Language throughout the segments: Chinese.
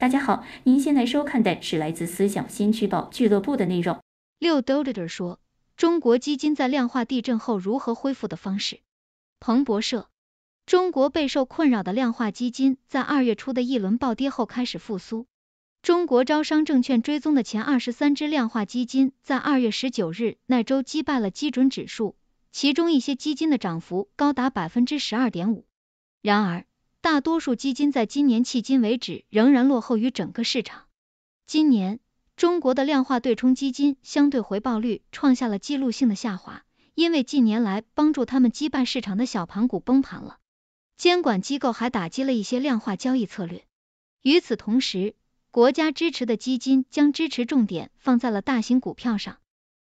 大家好，您现在收看的是来自思想先驱报俱乐部的内容。六 d o l d e r 说，中国基金在量化地震后如何恢复的方式。彭博社，中国备受困扰的量化基金在二月初的一轮暴跌后开始复苏。中国招商证券追踪的前二十三只量化基金在二月十九日那周击败了基准指数，其中一些基金的涨幅高达百分之十二点五。然而，大多数基金在今年迄今为止仍然落后于整个市场。今年，中国的量化对冲基金相对回报率创下了记录性的下滑，因为近年来帮助他们击败市场的小盘股崩盘了。监管机构还打击了一些量化交易策略。与此同时，国家支持的基金将支持重点放在了大型股票上。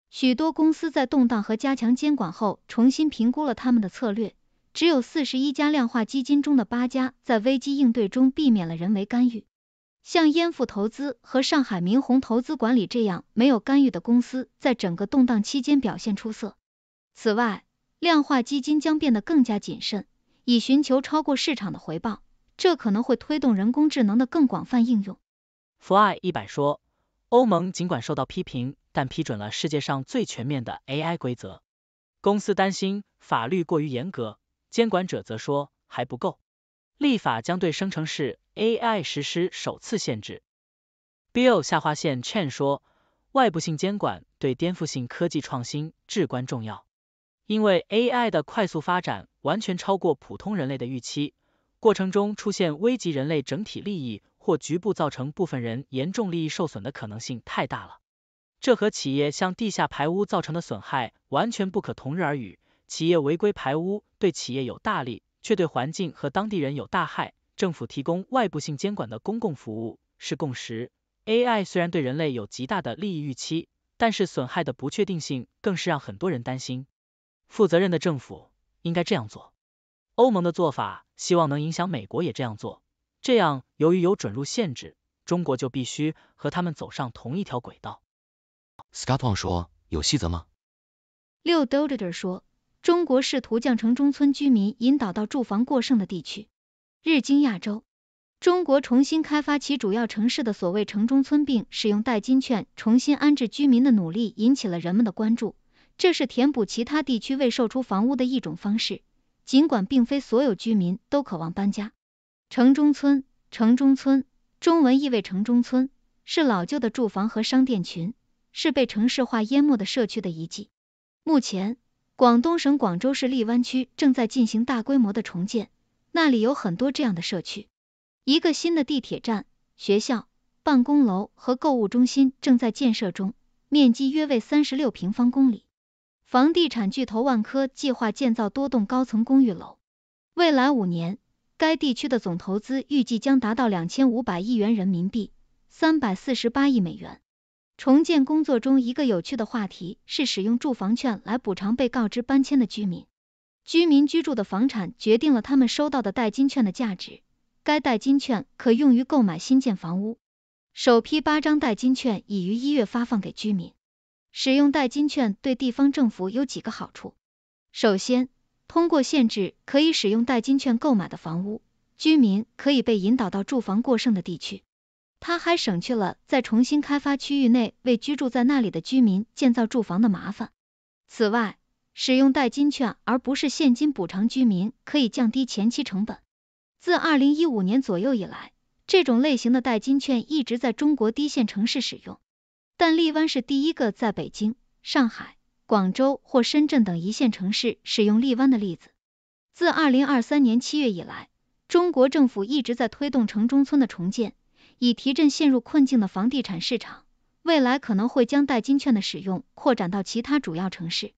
许多公司在动荡和加强监管后，重新评估了他们的策略。只有四十一家量化基金中的八家在危机应对中避免了人为干预，像烟富投资和上海明宏投资管理这样没有干预的公司在整个动荡期间表现出色。此外，量化基金将变得更加谨慎，以寻求超过市场的回报，这可能会推动人工智能的更广泛应用。Fly 一百说，欧盟尽管受到批评，但批准了世界上最全面的 AI 规则。公司担心法律过于严格。监管者则说还不够，立法将对生成式 AI 实施首次限制。Bill 下划线 Chen 说，外部性监管对颠覆性科技创新至关重要，因为 AI 的快速发展完全超过普通人类的预期，过程中出现危及人类整体利益或局部造成部分人严重利益受损的可能性太大了，这和企业向地下排污造成的损害完全不可同日而语。企业违规排污对企业有大利，却对环境和当地人有大害。政府提供外部性监管的公共服务是共识。AI 虽然对人类有极大的利益预期，但是损害的不确定性更是让很多人担心。负责任的政府应该这样做。欧盟的做法希望能影响美国也这样做，这样由于有准入限制，中国就必须和他们走上同一条轨道。Scott n 说，有细则吗？六 d o d e r 说。中国试图将城中村居民引导到住房过剩的地区。日经亚洲，中国重新开发其主要城市的所谓城中村，并使用代金券重新安置居民的努力引起了人们的关注。这是填补其他地区未售出房屋的一种方式，尽管并非所有居民都渴望搬家。城中村，城中村，中文意味城中村，是老旧的住房和商店群，是被城市化淹没的社区的遗迹。目前。广东省广州市荔湾区正在进行大规模的重建，那里有很多这样的社区。一个新的地铁站、学校、办公楼和购物中心正在建设中，面积约为三十六平方公里。房地产巨头万科计划建造多栋高层公寓楼。未来五年，该地区的总投资预计将达到两千五百亿元人民币，三百四十八亿美元。重建工作中一个有趣的话题是使用住房券来补偿被告知搬迁的居民。居民居住的房产决定了他们收到的代金券的价值，该代金券可用于购买新建房屋。首批八张代金券已于一月发放给居民。使用代金券对地方政府有几个好处：首先，通过限制可以使用代金券购买的房屋，居民可以被引导到住房过剩的地区。他还省去了在重新开发区域内为居住在那里的居民建造住房的麻烦。此外，使用代金券而不是现金补偿居民可以降低前期成本。自二零一五年左右以来，这种类型的代金券一直在中国低线城市使用，但荔湾是第一个在北京、上海、广州或深圳等一线城市使用荔湾的例子。自二零二三年七月以来，中国政府一直在推动城中村的重建。以提振陷入困境的房地产市场，未来可能会将代金券的使用扩展到其他主要城市。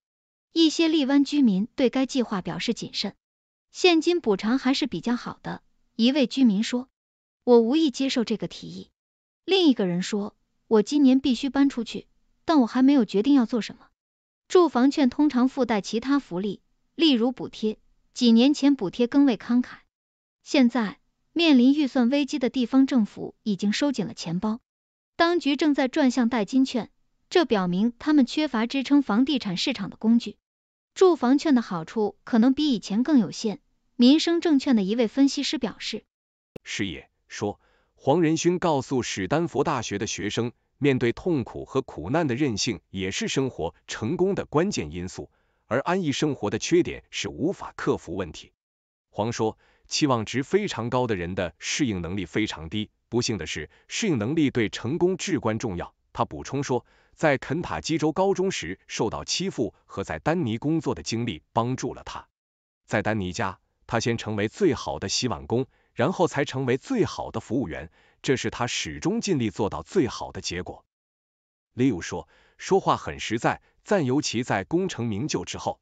一些荔湾居民对该计划表示谨慎，现金补偿还是比较好的。一位居民说：“我无意接受这个提议。”另一个人说：“我今年必须搬出去，但我还没有决定要做什么。”住房券通常附带其他福利，例如补贴。几年前补贴更为慷慨，现在。面临预算危机的地方政府已经收紧了钱包，当局正在转向代金券，这表明他们缺乏支撑房地产市场的工具。住房券的好处可能比以前更有限，民生证券的一位分析师表示。师爷说，黄仁勋告诉史丹佛大学的学生，面对痛苦和苦难的韧性也是生活成功的关键因素，而安逸生活的缺点是无法克服问题。黄说。期望值非常高的人的适应能力非常低。不幸的是，适应能力对成功至关重要。他补充说，在肯塔基州高中时受到欺负和在丹尼工作的经历帮助了他。在丹尼家，他先成为最好的洗碗工，然后才成为最好的服务员。这是他始终尽力做到最好的结果。Liu 说，说话很实在。暂由其在功成名就之后，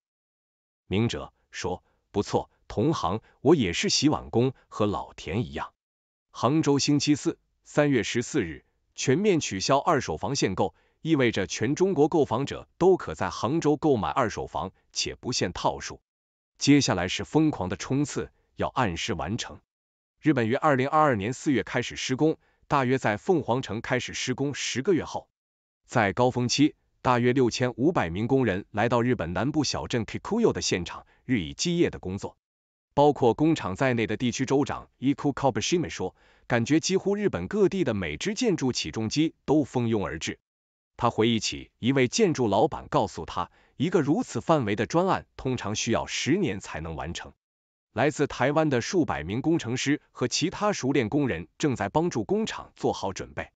明哲说，不错。同行，我也是洗碗工，和老田一样。杭州，星期四，三月十四日，全面取消二手房限购，意味着全中国购房者都可在杭州购买二手房，且不限套数。接下来是疯狂的冲刺，要按时完成。日本于二零二二年四月开始施工，大约在凤凰城开始施工十个月后，在高峰期，大约六千五百名工人来到日本南部小镇 Kiku y 的现场，日以继夜的工作。包括工厂在内的地区州长 k o 伊 s h i m a 说：“感觉几乎日本各地的每只建筑起重机都蜂拥而至。”他回忆起一位建筑老板告诉他：“一个如此范围的专案通常需要十年才能完成。”来自台湾的数百名工程师和其他熟练工人正在帮助工厂做好准备。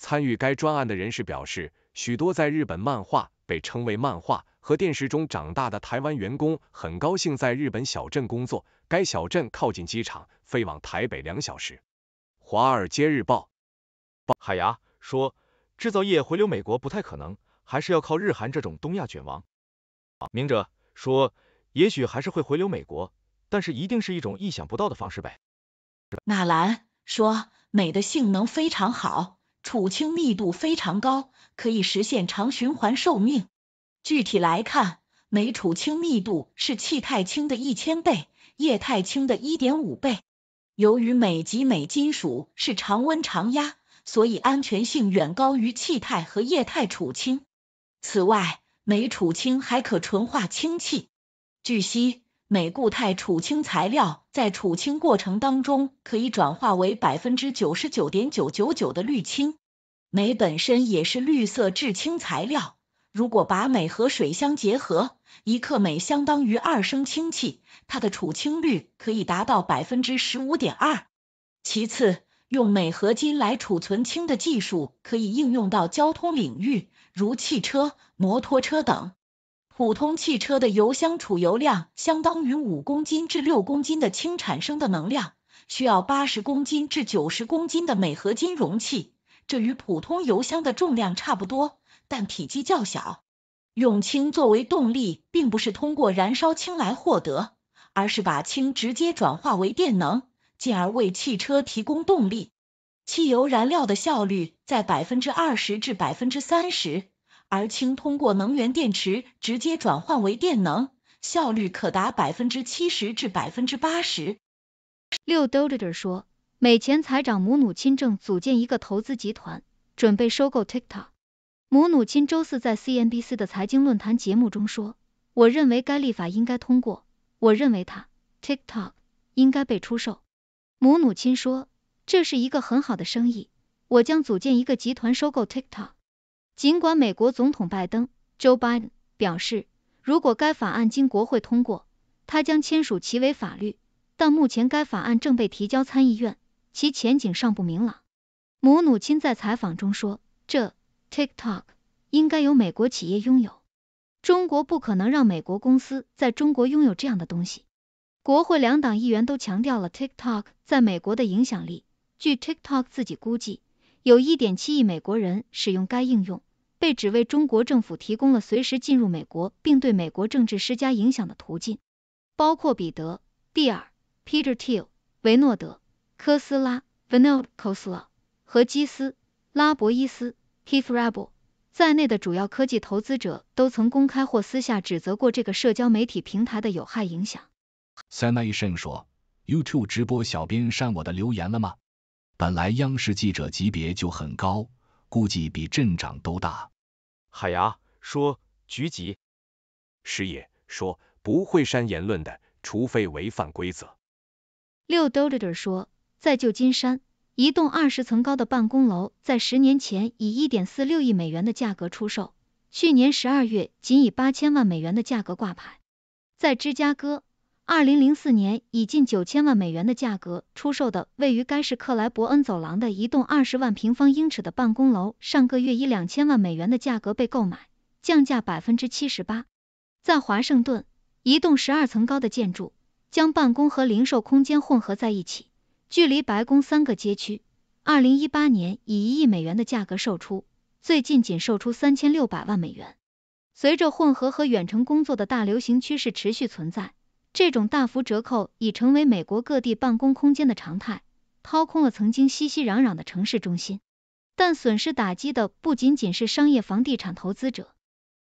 参与该专案的人士表示，许多在日本漫画被称为“漫画”和电视中长大的台湾员工很高兴在日本小镇工作。该小镇靠近机场，飞往台北两小时。华尔街日报报海牙说，制造业回流美国不太可能，还是要靠日韩这种东亚卷王。明哲说，也许还是会回流美国，但是一定是一种意想不到的方式呗。纳兰说，美的性能非常好。储氢密度非常高，可以实现长循环寿命。具体来看，镁储氢密度是气态氢的一千倍，液态氢的一点五倍。由于镁及镁金属是常温常压，所以安全性远高于气态和液态储氢。此外，镁储氢还可纯化氢气。据悉。镁固态储氢材料在储氢过程当中可以转化为百分之九十九点九九九的氯氢，镁本身也是绿色制氢材料。如果把镁和水相结合，一克镁相当于二升氢气，它的储氢率可以达到百分之十五点二。其次，用镁合金来储存氢的技术可以应用到交通领域，如汽车、摩托车等。普通汽车的油箱储油量相当于五公斤至六公斤的氢产生的能量，需要八十公斤至九十公斤的镁合金容器，这与普通油箱的重量差不多，但体积较小。用氢作为动力，并不是通过燃烧氢来获得，而是把氢直接转化为电能，进而为汽车提供动力。汽油燃料的效率在百分之二十至百分之三十。而氢通过能源电池直接转换为电能，效率可达百分之七十至百分之八十。六道记者说，美前财长姆努钦正组建一个投资集团，准备收购 TikTok。姆努钦周四在 CNBC 的财经论坛节目中说：“我认为该立法应该通过，我认为它 TikTok 应该被出售。”姆努钦说：“这是一个很好的生意，我将组建一个集团收购 TikTok。”尽管美国总统拜登 Joe Biden 表示，如果该法案经国会通过，他将签署其为法律，但目前该法案正被提交参议院，其前景尚不明朗。母母亲在采访中说，这 TikTok 应该由美国企业拥有，中国不可能让美国公司在中国拥有这样的东西。国会两党议员都强调了 TikTok 在美国的影响力。据 TikTok 自己估计。有1.7亿美国人使用该应用，被指为中国政府提供了随时进入美国并对美国政治施加影响的途径。包括彼得·蒂尔 （Peter Thiel）、维诺德·科斯拉 v a n o d k o s l a 和基斯·拉博伊斯 （Keith r a b e l 在内的主要科技投资者都曾公开或私下指责过这个社交媒体平台的有害影响。塞纳医生说：“YouTube 直播小编删我的留言了吗？”本来央视记者级别就很高，估计比镇长都大。海牙说局级，师爷说不会删言论的，除非违反规则。六 d o l t t 说，在旧金山，一栋二十层高的办公楼在十年前以一点四六亿美元的价格出售，去年十二月仅以八千万美元的价格挂牌。在芝加哥。二零零四年以近九千万美元的价格出售的位于该市克莱伯恩走廊的一栋二十万平方英尺的办公楼，上个月以两千万美元的价格被购买，降价百分之七十八。在华盛顿，一栋十二层高的建筑将办公和零售空间混合在一起，距离白宫三个街区。二零一八年以一亿美元的价格售出，最近仅售出三千六百万美元。随着混合和远程工作的大流行趋势持续存在。这种大幅折扣已成为美国各地办公空间的常态，掏空了曾经熙熙攘攘的城市中心。但损失打击的不仅仅是商业房地产投资者，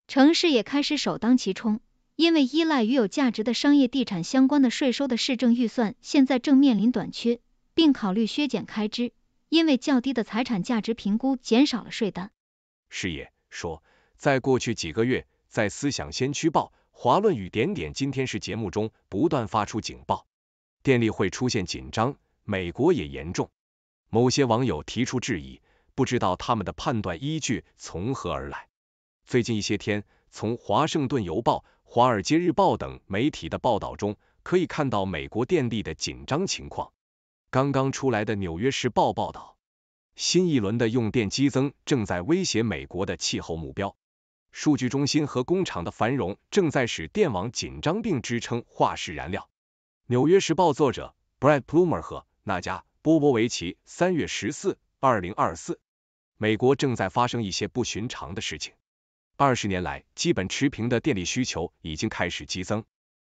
城市也开始首当其冲，因为依赖于有价值的商业地产相关的税收的市政预算现在正面临短缺，并考虑削减开支，因为较低的财产价值评估减少了税单。事业说，在过去几个月，在思想先驱报。华论与点点今天是节目中不断发出警报，电力会出现紧张，美国也严重。某些网友提出质疑，不知道他们的判断依据从何而来。最近一些天，从《华盛顿邮报》《华尔街日报》等媒体的报道中可以看到美国电力的紧张情况。刚刚出来的《纽约时报》报道，新一轮的用电激增正在威胁美国的气候目标。数据中心和工厂的繁荣正在使电网紧张，并支撑化石燃料。《纽约时报》作者 Brad p l u m e r 和那家波波维奇，三月十四，二零二四。美国正在发生一些不寻常的事情。二十年来基本持平的电力需求已经开始激增。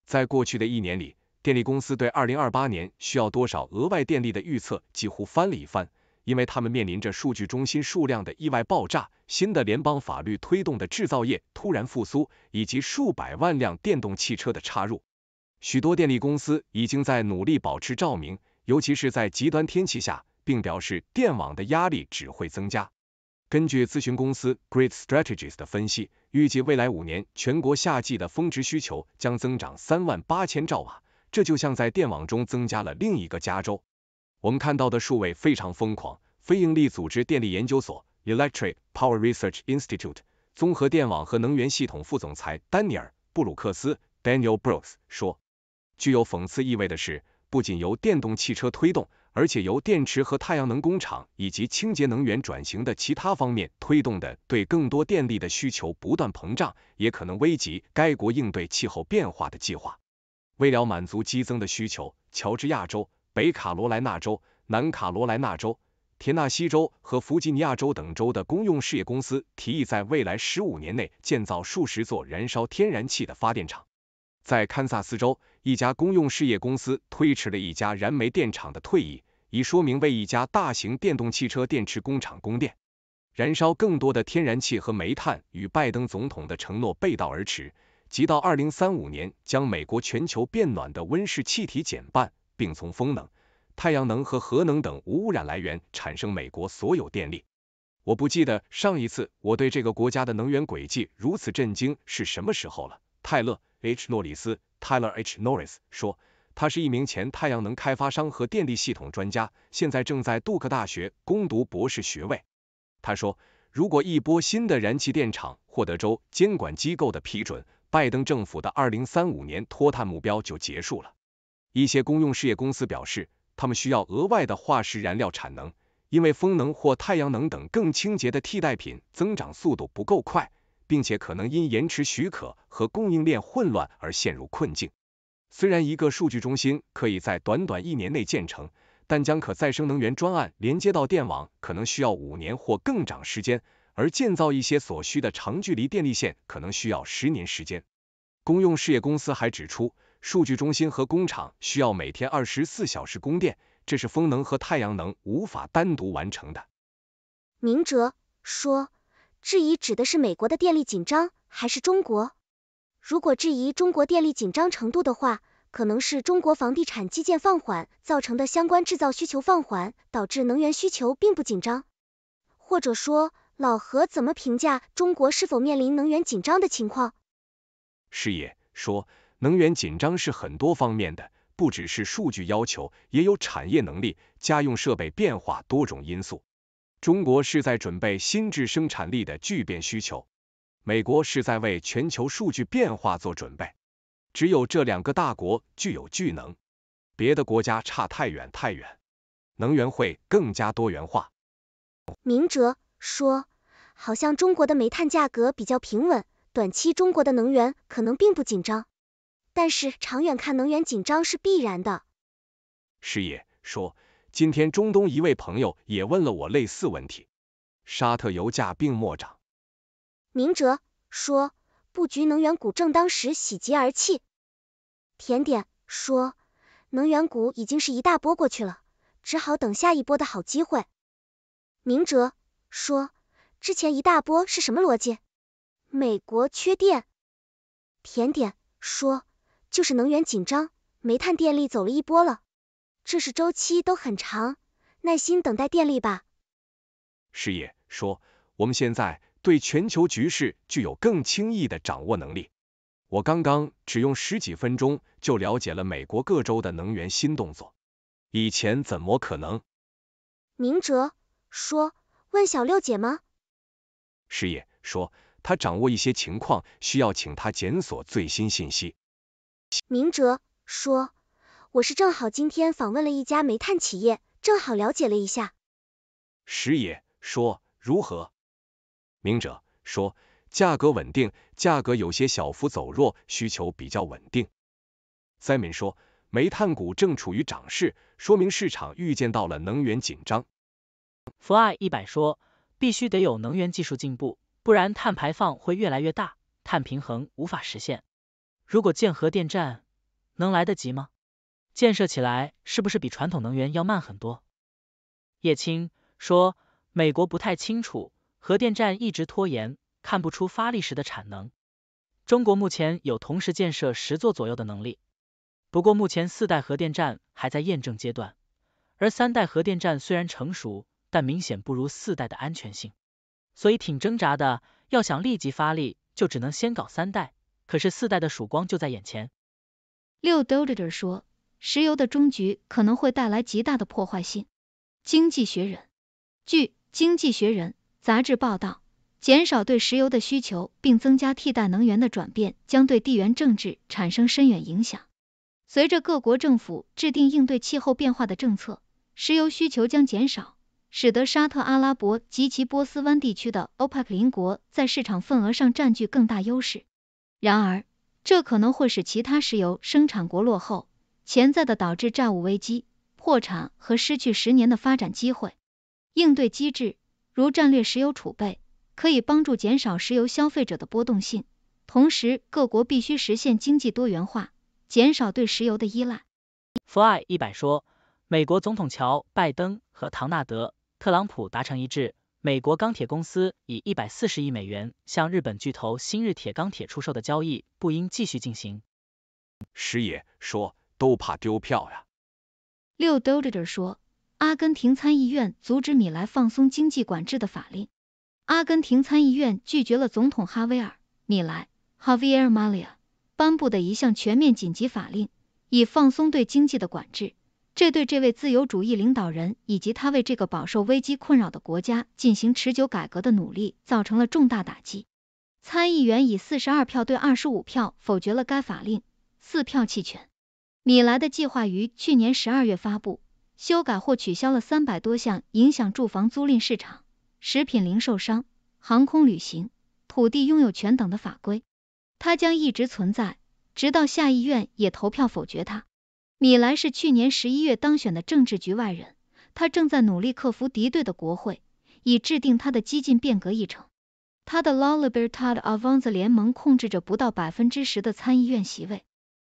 在过去的一年里，电力公司对二零二八年需要多少额外电力的预测几乎翻了一番。因为他们面临着数据中心数量的意外爆炸、新的联邦法律推动的制造业突然复苏，以及数百万辆电动汽车的插入，许多电力公司已经在努力保持照明，尤其是在极端天气下，并表示电网的压力只会增加。根据咨询公司 Grid Strategies 的分析，预计未来五年全国夏季的峰值需求将增长三万八千兆瓦，这就像在电网中增加了另一个加州。我们看到的数位非常疯狂。非营利组织电力研究所 （Electric Power Research Institute） 综合电网和能源系统副总裁丹尼尔·布鲁克斯 （Daniel Brooks） 说：“具有讽刺意味的是，不仅由电动汽车推动，而且由电池和太阳能工厂以及清洁能源转型的其他方面推动的对更多电力的需求不断膨胀，也可能危及该国应对气候变化的计划。为了满足激增的需求，乔治亚州。”北卡罗来纳州、南卡罗来纳州、田纳西州和弗吉尼亚州等州的公用事业公司提议，在未来十五年内建造数十座燃烧天然气的发电厂。在堪萨斯州，一家公用事业公司推迟了一家燃煤电厂的退役，以说明为一家大型电动汽车电池工厂供电，燃烧更多的天然气和煤炭，与拜登总统的承诺背道而驰，即到二零三五年将美国全球变暖的温室气体减半。并从风能、太阳能和核能等无污染来源产生美国所有电力。我不记得上一次我对这个国家的能源轨迹如此震惊是什么时候了。泰勒 ·H· 诺里斯 （Tyler H. Norris） 说，他是一名前太阳能开发商和电力系统专家，现在正在杜克大学攻读博士学位。他说，如果一波新的燃气电厂获得州监管机构的批准，拜登政府的二零三五年脱碳目标就结束了。一些公用事业公司表示，他们需要额外的化石燃料产能，因为风能或太阳能等更清洁的替代品增长速度不够快，并且可能因延迟许可和供应链混乱而陷入困境。虽然一个数据中心可以在短短一年内建成，但将可再生能源专案连接到电网可能需要五年或更长时间，而建造一些所需的长距离电力线可能需要十年时间。公用事业公司还指出。数据中心和工厂需要每天二十四小时供电，这是风能和太阳能无法单独完成的。明哲说，质疑指的是美国的电力紧张还是中国？如果质疑中国电力紧张程度的话，可能是中国房地产基建放缓造成的相关制造需求放缓，导致能源需求并不紧张。或者说，老何怎么评价中国是否面临能源紧张的情况？师爷说。能源紧张是很多方面的，不只是数据要求，也有产业能力、家用设备变化多种因素。中国是在准备新质生产力的巨变需求，美国是在为全球数据变化做准备。只有这两个大国具有巨能，别的国家差太远太远。能源会更加多元化。明哲说，好像中国的煤炭价格比较平稳，短期中国的能源可能并不紧张。但是长远看，能源紧张是必然的。师爷说，今天中东一位朋友也问了我类似问题，沙特油价并没涨。明哲说，布局能源股正当时，喜极而泣。甜点说，能源股已经是一大波过去了，只好等下一波的好机会。明哲说，之前一大波是什么逻辑？美国缺电。甜点说。就是能源紧张，煤炭电力走了一波了，这是周期都很长，耐心等待电力吧。师爷说，我们现在对全球局势具有更轻易的掌握能力，我刚刚只用十几分钟就了解了美国各州的能源新动作，以前怎么可能？明哲说，问小六姐吗？师爷说，他掌握一些情况，需要请他检索最新信息。明哲说，我是正好今天访问了一家煤炭企业，正好了解了一下。石野说，如何？明哲说，价格稳定，价格有些小幅走弱，需求比较稳定。灾民说，煤炭股正处于涨势，说明市场预见到了能源紧张。f l y 一百说，必须得有能源技术进步，不然碳排放会越来越大，碳平衡无法实现。如果建核电站，能来得及吗？建设起来是不是比传统能源要慢很多？叶青说：“美国不太清楚，核电站一直拖延，看不出发力时的产能。中国目前有同时建设十座左右的能力，不过目前四代核电站还在验证阶段，而三代核电站虽然成熟，但明显不如四代的安全性，所以挺挣扎的。要想立即发力，就只能先搞三代。”可是四代的曙光就在眼前。六 d o l l a r 说，石油的终局可能会带来极大的破坏性。经济学人据《经济学人》杂志报道，减少对石油的需求并增加替代能源的转变将对地缘政治产生深远影响。随着各国政府制定应对气候变化的政策，石油需求将减少，使得沙特阿拉伯及其波斯湾地区的 OPEC 邻国在市场份额上占据更大优势。然而，这可能会使其他石油生产国落后，潜在的导致债务危机、破产和失去十年的发展机会。应对机制如战略石油储备，可以帮助减少石油消费者的波动性。同时，各国必须实现经济多元化，减少对石油的依赖。Fly 一百说，美国总统乔拜登和唐纳德特朗普达成一致。美国钢铁公司以一百四十亿美元向日本巨头新日铁钢铁出售的交易不应继续进行。石野说：“都怕丢票呀。”六 d o d t e r 说，阿根廷参议院阻止米莱放松经济管制的法令。阿根廷参议院拒绝了总统哈维尔·米莱 （Javier Milea） 颁布的一项全面紧急法令，以放松对经济的管制。这对这位自由主义领导人以及他为这个饱受危机困扰的国家进行持久改革的努力造成了重大打击。参议员以四十二票对二十五票否决了该法令，四票弃权。米莱的计划于去年十二月发布，修改或取消了三百多项影响住房租赁市场、食品零售商、航空旅行、土地拥有权等的法规。它将一直存在，直到下议院也投票否决它。米兰是去年十一月当选的政治局外人，他正在努力克服敌对的国会，以制定他的激进变革议程。他的 La Libertad Avanza 联盟控制着不到百分之十的参议院席位。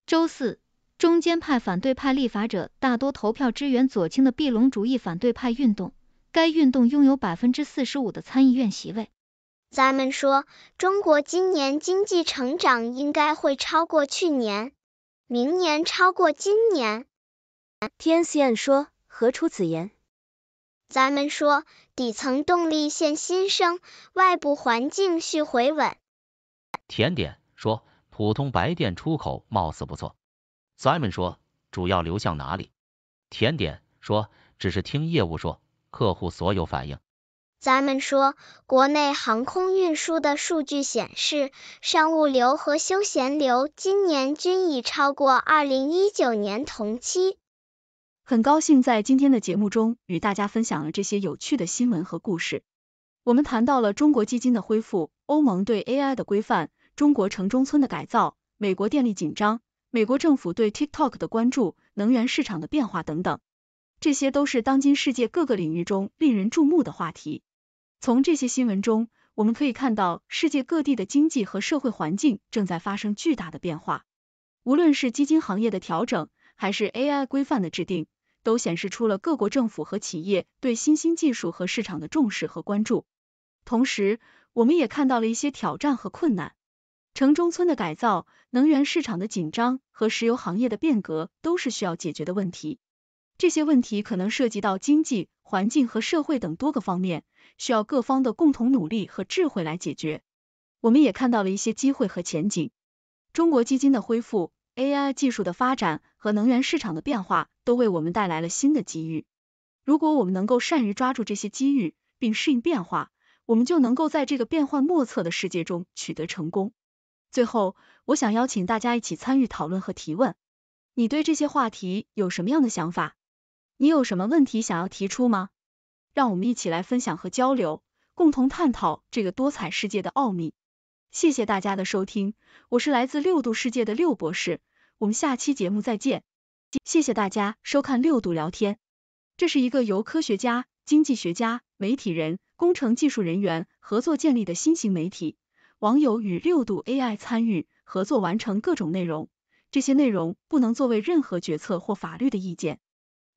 周四，中间派反对派立法者大多投票支援左倾的庇隆主义反对派运动，该运动拥有百分之四十五的参议院席位。咱们说，中国今年经济成长应该会超过去年。明年超过今年。Tianyan 说，何出此言？咱们说，底层动力现新生，外部环境续回稳。甜点说，普通白电出口貌似不错。Simon 说，主要流向哪里？甜点说，只是听业务说，客户所有反应。咱们说，国内航空运输的数据显示，商务流和休闲流今年均已超过二零一九年同期。很高兴在今天的节目中与大家分享了这些有趣的新闻和故事。我们谈到了中国基金的恢复、欧盟对 AI 的规范、中国城中村的改造、美国电力紧张、美国政府对 TikTok 的关注、能源市场的变化等等，这些都是当今世界各个领域中令人注目的话题。从这些新闻中，我们可以看到世界各地的经济和社会环境正在发生巨大的变化。无论是基金行业的调整，还是 AI 规范的制定，都显示出了各国政府和企业对新兴技术和市场的重视和关注。同时，我们也看到了一些挑战和困难。城中村的改造、能源市场的紧张和石油行业的变革，都是需要解决的问题。这些问题可能涉及到经济、环境和社会等多个方面，需要各方的共同努力和智慧来解决。我们也看到了一些机会和前景，中国基金的恢复、AI 技术的发展和能源市场的变化都为我们带来了新的机遇。如果我们能够善于抓住这些机遇，并适应变化，我们就能够在这个变幻莫测的世界中取得成功。最后，我想邀请大家一起参与讨论和提问，你对这些话题有什么样的想法？你有什么问题想要提出吗？让我们一起来分享和交流，共同探讨这个多彩世界的奥秘。谢谢大家的收听，我是来自六度世界的六博士，我们下期节目再见。谢谢大家收看六度聊天，这是一个由科学家、经济学家、媒体人、工程技术人员合作建立的新型媒体，网友与六度 AI 参与合作完成各种内容，这些内容不能作为任何决策或法律的意见。